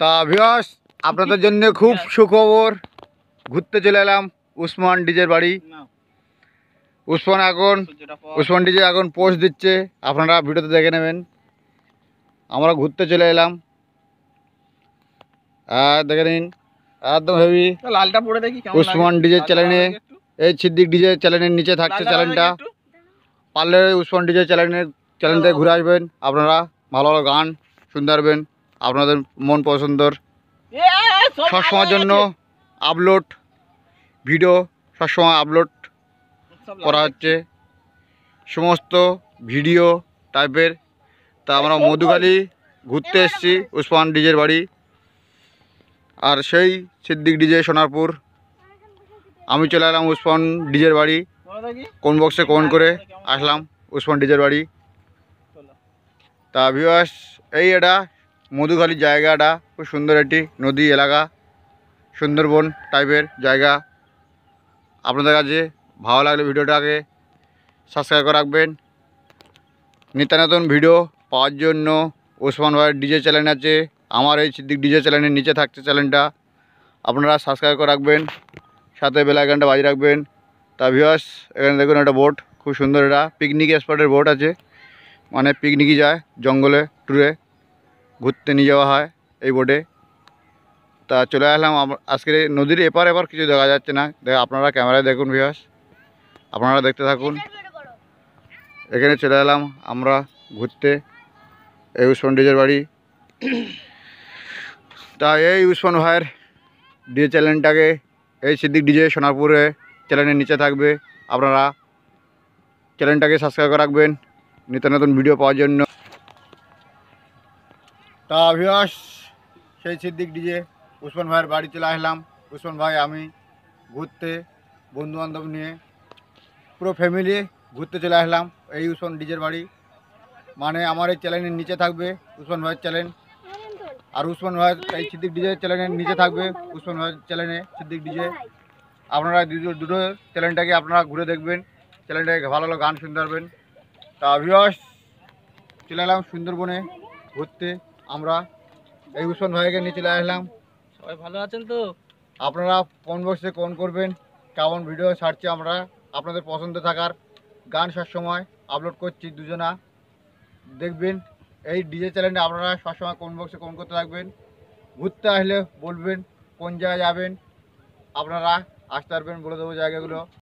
তা ভিওস আপনাদের জন্য খুব সুখবর ঘুরতে চলে এলাম উসমান ডিজের বাড়ি উসমান এখন উসমান ডিজে এখন পোস্ট দিচ্ছে আপনারা ভিডিওতে দেখে নেবেন আমরা ঘুরতে চলে এলাম আর দেখে নিন একদম হেভি লালটা পড়ে দেখি উসমান ডিজের চ্যানেলে এই সিদ্দিক ডিজের চ্যানেলের নিচে থাকছে চ্যানেলটা পারলে উসমান ডিজের চ্যানেলের চ্যানেল থেকে ঘুরে আসবেন আপনারা ভালো ভালো গান শুনতে পারবেন আপনাদের মন পছন্দর সবসময়ের জন্য আপলোড ভিডিও সবসময় আপলোড করা হচ্ছে সমস্ত ভিডিও টাইপের তা আমরা মধুকালি ঘুরতে এসেছি উসমান ডিজের বাড়ি আর সেই সিদ্দিক ডিজে সোনারপুর আমি চলে এলাম উসমান ডিজের বাড়ি কোন বক্সে কোন করে আসলাম উসমান ডিজের বাড়ি তা ভিউয়ার্স এই এটা মধুখালীর জায়গাটা খুব সুন্দর একটি নদী এলাকা সুন্দরবন টাইপের জায়গা আপনাদের কাছে ভালো লাগলে ভিডিওটাকে সাবস্ক্রাইব করে রাখবেন নিত্যানতন ভিডিও পাওয়ার জন্য ওসমান ভাইয়ের ডিজে চ্যানেল আছে আমার এই সিদ্দিক ডিজে চ্যানেলের নিচে থাকছে চ্যানেলটা আপনারা সাবস্ক্রাইব করে রাখবেন সাথে বেলাইকানটা বাজিয়ে রাখবেন তা ভিওয়ার্স এখানে দেখুন একটা বোট খুব সুন্দর এটা পিকনিক স্পটের বোট আছে মানে পিকনিকই যায় জঙ্গলে ট্যুরে ঘুরতে নিয়ে যাওয়া হয় এই বোটে তা চলে আসলাম আজকে নদীর এপার এপার কিছু দেখা যাচ্ছে না দেখ আপনারা ক্যামেরায় দেখুন ভিওস আপনারা দেখতে থাকুন এখানে চলে এলাম আমরা ঘুরতে এই উসমান ডিজের বাড়ি তা এই উসমান ভাইয়ের ডিজে চ্যানেলটাকে এই সিদ্দিক ডিজে সোনারপুরে চ্যানেলের নিচে থাকবে আপনারা চ্যানেলটাকে সাবস্ক্রাইব রাখবেন নিত্য নতুন ভিডিও পাওয়ার জন্য তা অভিবাস সেই সিদ্দিক ডিজে উসমান ভাইয়ের বাড়ি চলে আসলাম উসমান ভাই আমি ঘুরতে বন্ধুবান্ধব নিয়ে পুরো ফ্যামিলি ঘুরতে চলে আসলাম এই উসমান ডিজের বাড়ি মানে আমার এই চ্যানেলের নিচে থাকবে উসমান ভাইয়ের চ্যানেল আর উসমান ভাইয়ের এই সিদ্দিক ডিজের চ্যানেলের নিচে থাকবে উসমান ভাইয়ের চ্যানেলে সিদ্দিক ডিজে আপনারা দুটো দুটো চ্যানেলটাকে আপনারা ঘুরে দেখবেন চ্যানেলটাকে ভালো ভালো গান শুনতে পারবেন তা অভিবাস চলে এলাম সুন্দরবনে ঘুরতে আমরা এই ভূষণ ভাইকে নিয়ে চলে আসলাম সবাই ভালো আছেন তো আপনারা কোন বক্সে কোন করবেন কেমন ভিডিও ছাড়ছি আমরা আপনাদের পছন্দ থাকার গান সবসময় আপলোড করছি দুজনা দেখবেন এই ডিজে চ্যানেলে আপনারা সবসময় কোন বক্সে কোন করতে থাকবেন ঘুরতে আসলে বলবেন কোন জায়গায় যাবেন আপনারা আসতে পারবেন বলে দেবো জায়গাগুলো